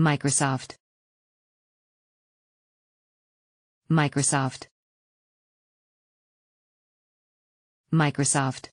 Microsoft Microsoft Microsoft